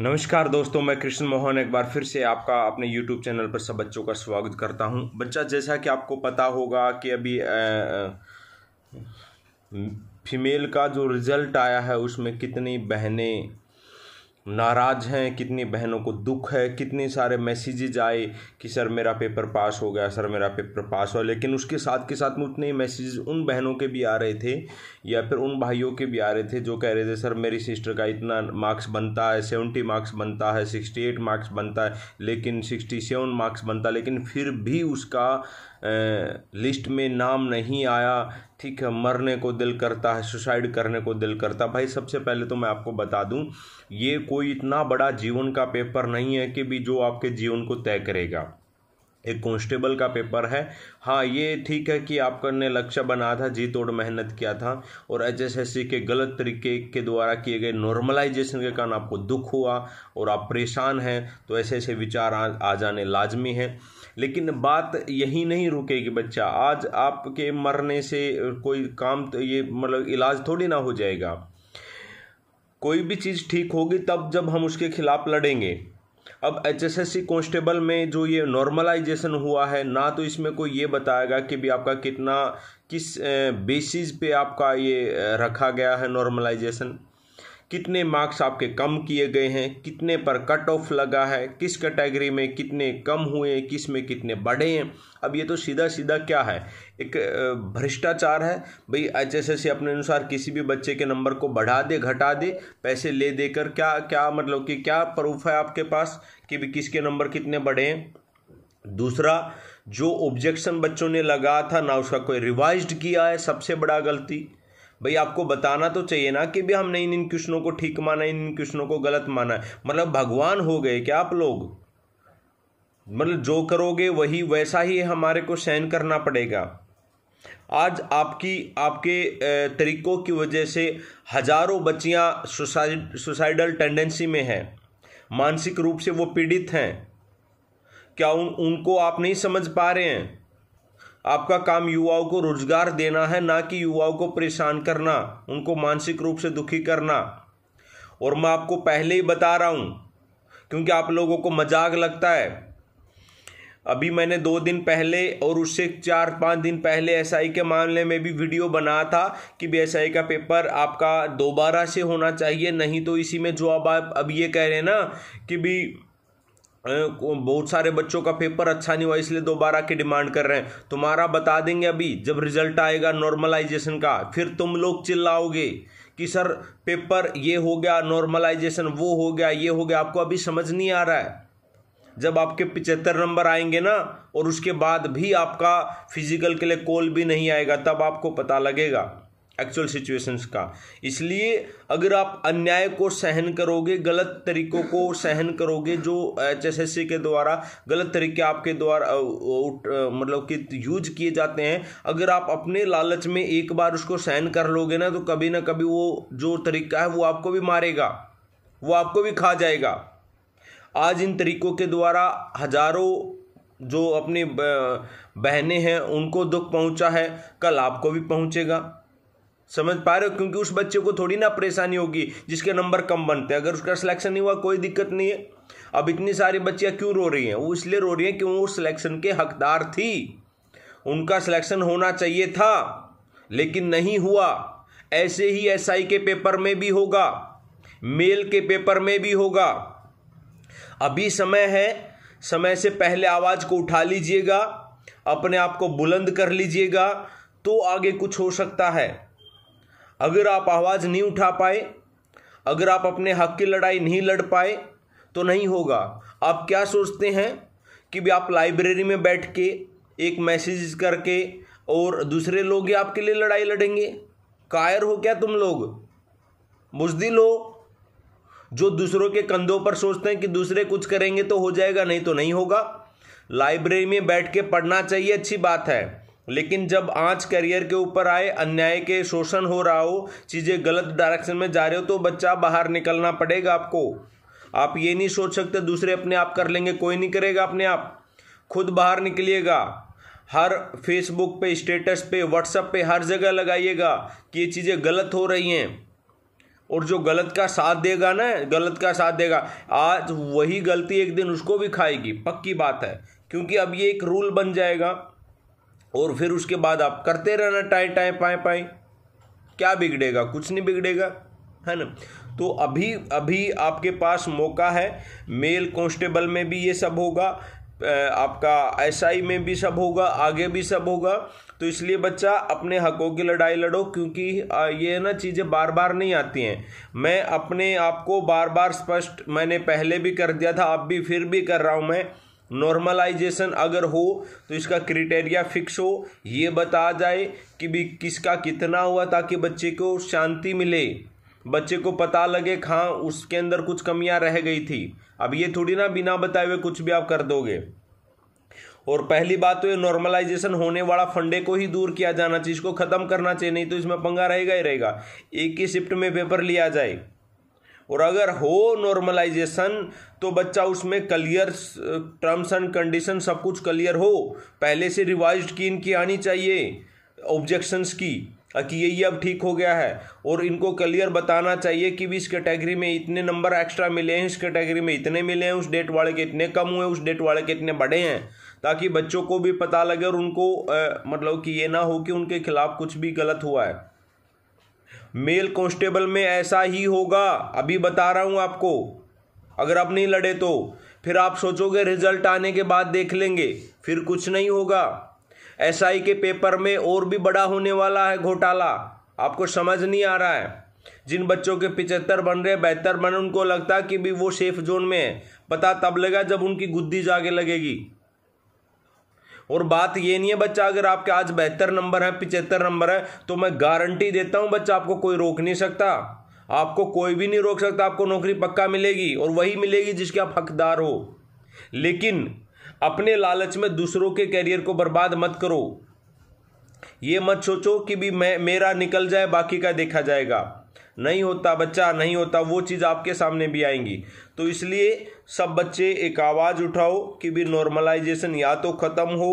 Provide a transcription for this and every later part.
नमस्कार दोस्तों मैं कृष्ण मोहन एक बार फिर से आपका अपने यूट्यूब चैनल पर सब बच्चों का स्वागत करता हूं बच्चा जैसा कि आपको पता होगा कि अभी फीमेल का जो रिज़ल्ट आया है उसमें कितनी बहनें नाराज़ हैं कितनी बहनों को दुख है कितने सारे मैसेजेज आए कि सर मेरा पेपर पास हो गया सर मेरा पेपर पास हुआ लेकिन उसके साथ के साथ में उतने ही मैसेजेस उन बहनों के भी आ रहे थे या फिर उन भाइयों के भी आ रहे थे जो कह रहे थे सर मेरी सिस्टर का इतना मार्क्स बनता है सेवेंटी मार्क्स बनता है सिक्सटी एट मार्क्स बनता है लेकिन सिक्सटी सेवन मार्क्स बनता है लेकिन फिर भी उसका लिस्ट में नाम नहीं आया ठीक है मरने को दिल करता है सुसाइड करने को दिल करता भाई सबसे पहले तो मैं आपको बता दूं ये कोई इतना बड़ा जीवन का पेपर नहीं है कि भी जो आपके जीवन को तय करेगा एक कॉन्स्टेबल का पेपर है हाँ ये ठीक है कि आपका ने लक्ष्य बना था जी तोड़ मेहनत किया था और एच के गलत तरीके के द्वारा किए गए नॉर्मलाइजेशन के कारण आपको दुख हुआ और आप परेशान हैं तो ऐसे ऐसे विचार आ, आ जाने लाजमी हैं लेकिन बात यही नहीं रुकेगी बच्चा आज आपके मरने से कोई काम तो ये मतलब इलाज थोड़ी ना हो जाएगा कोई भी चीज़ ठीक होगी तब जब हम उसके खिलाफ लड़ेंगे अब H S S C constable में जो ये नॉर्मलाइजेशन हुआ है ना तो इसमें कोई ये बताएगा कि भी आपका कितना किस बेसिस पे आपका ये रखा गया है नॉर्मलाइजेशन कितने मार्क्स आपके कम किए गए हैं कितने पर कट ऑफ लगा है किस कैटेगरी में कितने कम हुए हैं किस में कितने बढ़े हैं अब ये तो सीधा सीधा क्या है एक भ्रष्टाचार है भाई एच एस एस अपने अनुसार किसी भी बच्चे के नंबर को बढ़ा दे घटा दे पैसे ले देकर क्या क्या मतलब कि क्या प्रूफ है आपके पास कि भी किसके नंबर कितने बढ़े हैं दूसरा जो ऑब्जेक्शन बच्चों ने लगा था ना उसका कोई रिवाइज्ड किया है सबसे बड़ा गलती भाई आपको बताना तो चाहिए ना कि भी हमने इन इन क्वेश्चनों को ठीक माना इन इन क्वेश्चनों को गलत माना मतलब भगवान हो गए क्या आप लोग मतलब जो करोगे वही वैसा ही हमारे को सहन करना पड़ेगा आज आपकी आपके तरीकों की वजह से हजारों बच्चियां सुसाइड सुसाइडल टेंडेंसी में हैं मानसिक रूप से वो पीड़ित हैं क्या उन उनको आप नहीं समझ पा रहे हैं आपका काम युवाओं को रोजगार देना है ना कि युवाओं को परेशान करना उनको मानसिक रूप से दुखी करना और मैं आपको पहले ही बता रहा हूँ क्योंकि आप लोगों को मजाक लगता है अभी मैंने दो दिन पहले और उससे चार पाँच दिन पहले एसआई के मामले में भी वीडियो बनाया था कि भी एस का पेपर आपका दोबारा से होना चाहिए नहीं तो इसी में जो अब आप अब ये कह रहे हैं ना कि भी बहुत सारे बच्चों का पेपर अच्छा नहीं हुआ इसलिए दोबारा की डिमांड कर रहे हैं तुम्हारा बता देंगे अभी जब रिजल्ट आएगा नॉर्मलाइजेशन का फिर तुम लोग चिल्लाओगे कि सर पेपर ये हो गया नॉर्मलाइजेशन वो हो गया ये हो गया आपको अभी समझ नहीं आ रहा है जब आपके पिचहत्तर नंबर आएंगे ना और उसके बाद भी आपका फिजिकल के लिए कॉल भी नहीं आएगा तब आपको पता लगेगा एक्चुअल सिचुएशंस का इसलिए अगर आप अन्याय को सहन करोगे गलत तरीकों को सहन करोगे जो एचएसएससी के द्वारा गलत तरीके आपके द्वारा मतलब कि यूज किए जाते हैं अगर आप अपने लालच में एक बार उसको सहन कर लोगे ना तो कभी ना कभी वो जो तरीका है वो आपको भी मारेगा वो आपको भी खा जाएगा आज इन तरीकों के द्वारा हजारों जो अपनी बहनें हैं उनको दुख पहुंचा है कल आपको भी पहुंचेगा समझ पा रहे हो क्योंकि उस बच्चे को थोड़ी ना परेशानी होगी जिसके नंबर कम बनते हैं अगर उसका सिलेक्शन नहीं हुआ कोई दिक्कत नहीं है अब इतनी सारी बच्चियां क्यों रो रही हैं वो इसलिए रो रही हैं कि वो सिलेक्शन के हकदार थी उनका सिलेक्शन होना चाहिए था लेकिन नहीं हुआ ऐसे ही एसआई के पेपर में भी होगा मेल के पेपर में भी होगा अभी समय है समय से पहले आवाज़ को उठा लीजिएगा अपने आप को बुलंद कर लीजिएगा तो आगे कुछ हो सकता है अगर आप आवाज़ नहीं उठा पाए अगर आप अपने हक की लड़ाई नहीं लड़ पाए तो नहीं होगा आप क्या सोचते हैं कि भी आप लाइब्रेरी में बैठ के एक मैसेज करके और दूसरे लोग ही आपके लिए लड़ाई लड़ेंगे कायर हो क्या तुम लोग बुजदिल हो जो दूसरों के कंधों पर सोचते हैं कि दूसरे कुछ करेंगे तो हो जाएगा नहीं तो नहीं होगा लाइब्रेरी में बैठ के पढ़ना चाहिए अच्छी बात है लेकिन जब आज करियर के ऊपर आए अन्याय के शोषण हो रहा हो चीज़ें गलत डायरेक्शन में जा रहे हो तो बच्चा बाहर निकलना पड़ेगा आपको आप ये नहीं सोच सकते दूसरे अपने आप कर लेंगे कोई नहीं करेगा अपने आप खुद बाहर निकलिएगा हर फेसबुक पे स्टेटस पे व्हाट्सएप पे हर जगह लगाइएगा कि ये चीज़ें गलत हो रही हैं और जो गलत का साथ देगा ना गलत का साथ देगा आज वही गलती एक दिन उसको भी खाएगी पक्की बात है क्योंकि अब ये एक रूल बन जाएगा और फिर उसके बाद आप करते रहना टाए टाए पाए पाए क्या बिगड़ेगा कुछ नहीं बिगड़ेगा है ना तो अभी अभी आपके पास मौका है मेल कॉन्स्टेबल में भी ये सब होगा आपका एसआई में भी सब होगा आगे भी सब होगा तो इसलिए बच्चा अपने हकों की लड़ाई लड़ो क्योंकि ये ना चीज़ें बार बार नहीं आती हैं मैं अपने आप को बार बार स्पष्ट मैंने पहले भी कर दिया था अब भी फिर भी कर रहा हूँ मैं नॉर्मलाइजेशन अगर हो तो इसका क्रिटेरिया फिक्स हो ये बता जाए कि भी किसका कितना हुआ ताकि बच्चे को शांति मिले बच्चे को पता लगे हाँ उसके अंदर कुछ कमियां रह गई थी अब ये थोड़ी ना बिना बताए हुए कुछ भी आप कर दोगे और पहली बात तो ये नॉर्मलाइजेशन होने वाला फंडे को ही दूर किया जाना चाहिए इसको ख़त्म करना चाहिए नहीं तो इसमें पंगा रहेगा ही रहेगा एक ही शिफ्ट में पेपर लिया जाए और अगर हो नॉर्मलाइजेशन तो बच्चा उसमें क्लियर टर्म्स एंड कंडीशन सब कुछ क्लियर हो पहले से रिवाइज की इनकी आनी चाहिए ऑब्जेक्शंस की कि ये अब ठीक हो गया है और इनको क्लियर बताना चाहिए कि भी इस कैटेगरी में इतने नंबर एक्स्ट्रा मिले हैं इस कैटेगरी में इतने मिले हैं उस डेट वाले के इतने कम हुए उस डेट वाले के इतने बड़े हैं ताकि बच्चों को भी पता लगे और उनको आ, मतलब कि ये ना हो कि उनके खिलाफ कुछ भी गलत हुआ है मेल कांस्टेबल में ऐसा ही होगा अभी बता रहा हूँ आपको अगर आप नहीं लड़े तो फिर आप सोचोगे रिजल्ट आने के बाद देख लेंगे फिर कुछ नहीं होगा एसआई के पेपर में और भी बड़ा होने वाला है घोटाला आपको समझ नहीं आ रहा है जिन बच्चों के पिचहत्तर बन रहे बेहतर बन उनको लगता कि भी वो सेफ जोन में है पता तब लगा जब उनकी गुद्दी जागे लगेगी और बात ये नहीं है बच्चा अगर आपके आज बेहतर नंबर है पिचहत्तर नंबर है तो मैं गारंटी देता हूँ बच्चा आपको कोई रोक नहीं सकता आपको कोई भी नहीं रोक सकता आपको नौकरी पक्का मिलेगी और वही मिलेगी जिसके आप हकदार हो लेकिन अपने लालच में दूसरों के करियर को बर्बाद मत करो ये मत सोचो कि भी मैं मेरा निकल जाए बाकी का देखा जाएगा नहीं होता बच्चा नहीं होता वो चीज़ आपके सामने भी आएंगी तो इसलिए सब बच्चे एक आवाज़ उठाओ कि भी नॉर्मलाइजेशन या तो ख़त्म हो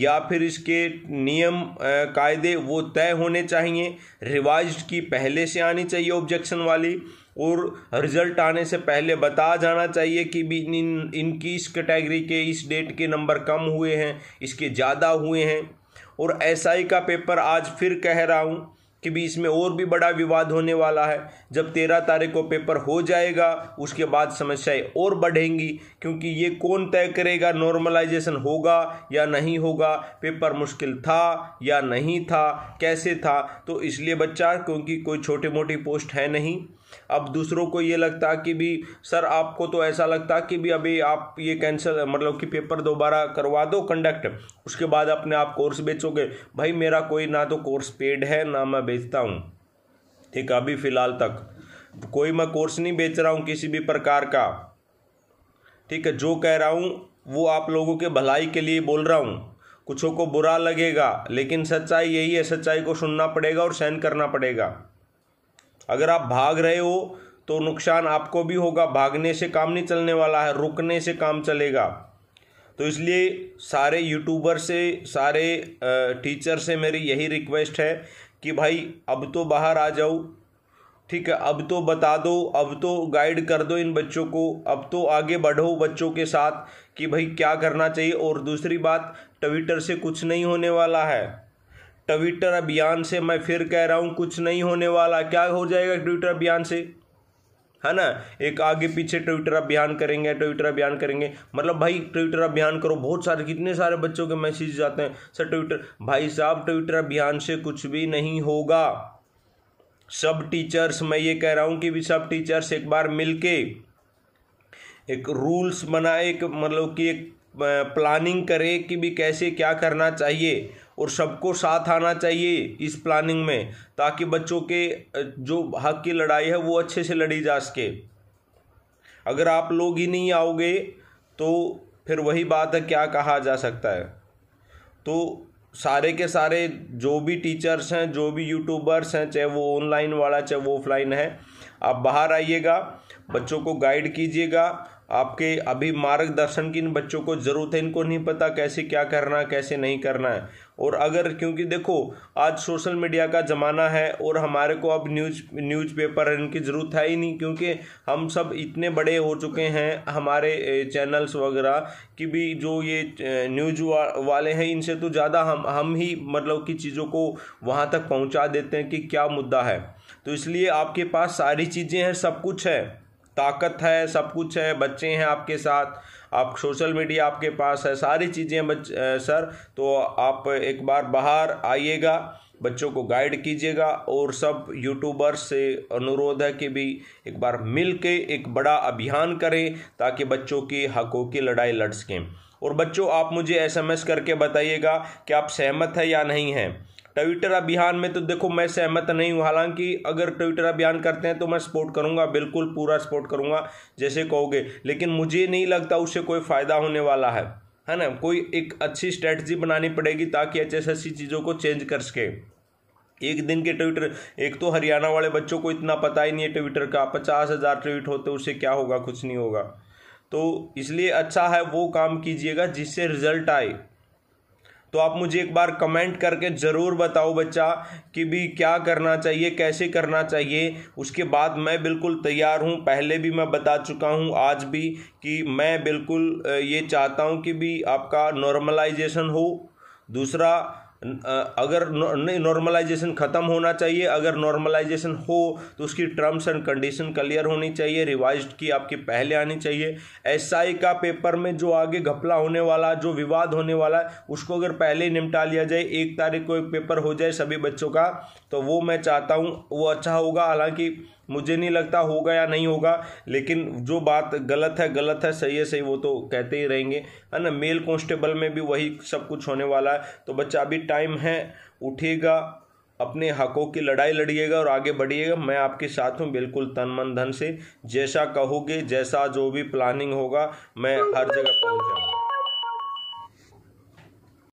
या फिर इसके नियम कायदे वो तय होने चाहिए रिवाइज की पहले से आनी चाहिए ऑब्जेक्शन वाली और रिजल्ट आने से पहले बता जाना चाहिए कि भी इन इनकी इस कैटेगरी के इस डेट के नंबर कम हुए हैं इसके ज़्यादा हुए हैं और एसआई SI का पेपर आज फिर कह रहा हूँ कि भी इसमें और भी बड़ा विवाद होने वाला है जब तेरह तारीख को पेपर हो जाएगा उसके बाद समस्याएं और बढ़ेंगी क्योंकि ये कौन तय करेगा नॉर्मलाइजेशन होगा या नहीं होगा पेपर मुश्किल था या नहीं था कैसे था तो इसलिए बच्चा क्योंकि कोई छोटी मोटी पोस्ट है नहीं अब दूसरों को ये लगता कि भी सर आपको तो ऐसा लगता कि भी अभी आप ये कैंसिल मतलब कि पेपर दोबारा करवा दो कंडक्ट उसके बाद अपने आप कोर्स बेचोगे भाई मेरा कोई ना तो कोर्स पेड है ना मैं बेचता हूँ ठीक अभी फ़िलहाल तक कोई मैं कोर्स नहीं बेच रहा हूँ किसी भी प्रकार का ठीक है जो कह रहा हूँ वो आप लोगों के भलाई के लिए बोल रहा हूँ कुछों को बुरा लगेगा लेकिन सच्चाई यही है सच्चाई को सुनना पड़ेगा और सहन करना पड़ेगा अगर आप भाग रहे हो तो नुकसान आपको भी होगा भागने से काम नहीं चलने वाला है रुकने से काम चलेगा तो इसलिए सारे यूट्यूबर से सारे टीचर से मेरी यही रिक्वेस्ट है कि भाई अब तो बाहर आ जाओ ठीक है अब तो बता दो अब तो गाइड कर दो इन बच्चों को अब तो आगे बढ़ो बच्चों के साथ कि भाई क्या करना चाहिए और दूसरी बात ट्विटर से कुछ नहीं होने वाला है ट्विटर अभियान से मैं फिर कह रहा हूँ कुछ नहीं होने वाला क्या हो जाएगा ट्विटर अभियान से है ना एक आगे पीछे ट्विटर अभियान करेंगे ट्विटर अभियान करेंगे मतलब भाई ट्विटर अभियान करो बहुत सारे कितने सारे बच्चों के मैसेज आते हैं सर ट्विटर भाई साहब ट्विटर अभियान से कुछ भी नहीं होगा सब टीचर्स मैं ये कह रहा हूँ कि भी सब टीचर्स एक बार मिल एक रूल्स बनाए एक मतलब कि एक प्लानिंग करे कि भी कैसे क्या करना चाहिए और सबको साथ आना चाहिए इस प्लानिंग में ताकि बच्चों के जो हक की लड़ाई है वो अच्छे से लड़ी जा सके अगर आप लोग ही नहीं आओगे तो फिर वही बात है क्या कहा जा सकता है तो सारे के सारे जो भी टीचर्स हैं जो भी यूट्यूबर्स हैं चाहे वो ऑनलाइन वाला चाहे वो ऑफलाइन है आप बाहर आइएगा बच्चों को गाइड कीजिएगा आपके अभी मार्गदर्शन की इन बच्चों को ज़रूरत है इनको नहीं पता कैसे क्या करना है कैसे नहीं करना है और अगर क्योंकि देखो आज सोशल मीडिया का ज़माना है और हमारे को अब न्यूज न्यूज पेपर इनकी ज़रूरत है ही नहीं क्योंकि हम सब इतने बड़े हो चुके हैं हमारे चैनल्स वगैरह कि भी जो ये न्यूज वा, वाले हैं इनसे तो ज़्यादा हम हम ही मतलब कि चीज़ों को वहाँ तक पहुँचा देते हैं कि क्या मुद्दा है तो इसलिए आपके पास सारी चीज़ें हैं सब कुछ है ताकत है सब कुछ है बच्चे हैं आपके साथ आप सोशल मीडिया आपके पास है सारी चीज़ें बच सर तो आप एक बार बाहर आइएगा बच्चों को गाइड कीजिएगा और सब यूट्यूबर्स से अनुरोध है कि भी एक बार मिल के एक बड़ा अभियान करें ताकि बच्चों की हकों की लड़ाई लड़ सकें और बच्चों आप मुझे एसएमएस करके बताइएगा कि आप सहमत है या नहीं हैं ट्विटर अभियान में तो देखो मैं सहमत नहीं हूँ हालांकि अगर ट्विटर अभियान करते हैं तो मैं सपोर्ट करूँगा बिल्कुल पूरा सपोर्ट करूँगा जैसे कहोगे लेकिन मुझे नहीं लगता उससे कोई फ़ायदा होने वाला है है ना कोई एक अच्छी स्ट्रैटी बनानी पड़ेगी ताकि अच्छे से अच्छी चीज़ों को चेंज कर सके एक दिन के ट्विटर एक तो हरियाणा वाले बच्चों को इतना पता ही नहीं है ट्विटर का पचास हज़ार ट्वीट होते उससे क्या होगा कुछ नहीं होगा तो इसलिए अच्छा है वो काम कीजिएगा जिससे रिजल्ट आए तो आप मुझे एक बार कमेंट करके ज़रूर बताओ बच्चा कि भी क्या करना चाहिए कैसे करना चाहिए उसके बाद मैं बिल्कुल तैयार हूँ पहले भी मैं बता चुका हूँ आज भी कि मैं बिल्कुल ये चाहता हूँ कि भी आपका नॉर्मलाइजेशन हो दूसरा अगर नॉर्मलाइजेशन ख़त्म होना चाहिए अगर नॉर्मलाइजेशन हो तो उसकी टर्म्स एंड कंडीशन क्लियर होनी चाहिए रिवाइज की आपकी पहले आनी चाहिए एसआई का पेपर में जो आगे घपला होने वाला जो विवाद होने वाला है उसको अगर पहले ही निपटा लिया जाए एक तारीख को एक पेपर हो जाए सभी बच्चों का तो वो मैं चाहता हूँ वो अच्छा होगा हालांकि मुझे नहीं लगता होगा या नहीं होगा लेकिन जो बात गलत है गलत है सही है सही वो तो कहते ही रहेंगे है ना मेल कॉन्स्टेबल में भी वही सब कुछ होने वाला है तो बच्चा अभी टाइम है उठेगा अपने हकों की लड़ाई लड़िएगा और आगे बढ़िएगा मैं आपके साथ हूँ बिल्कुल तन मन धन से जैसा कहोगे जैसा जो भी प्लानिंग होगा मैं हर जगह पहुँच जाऊँगा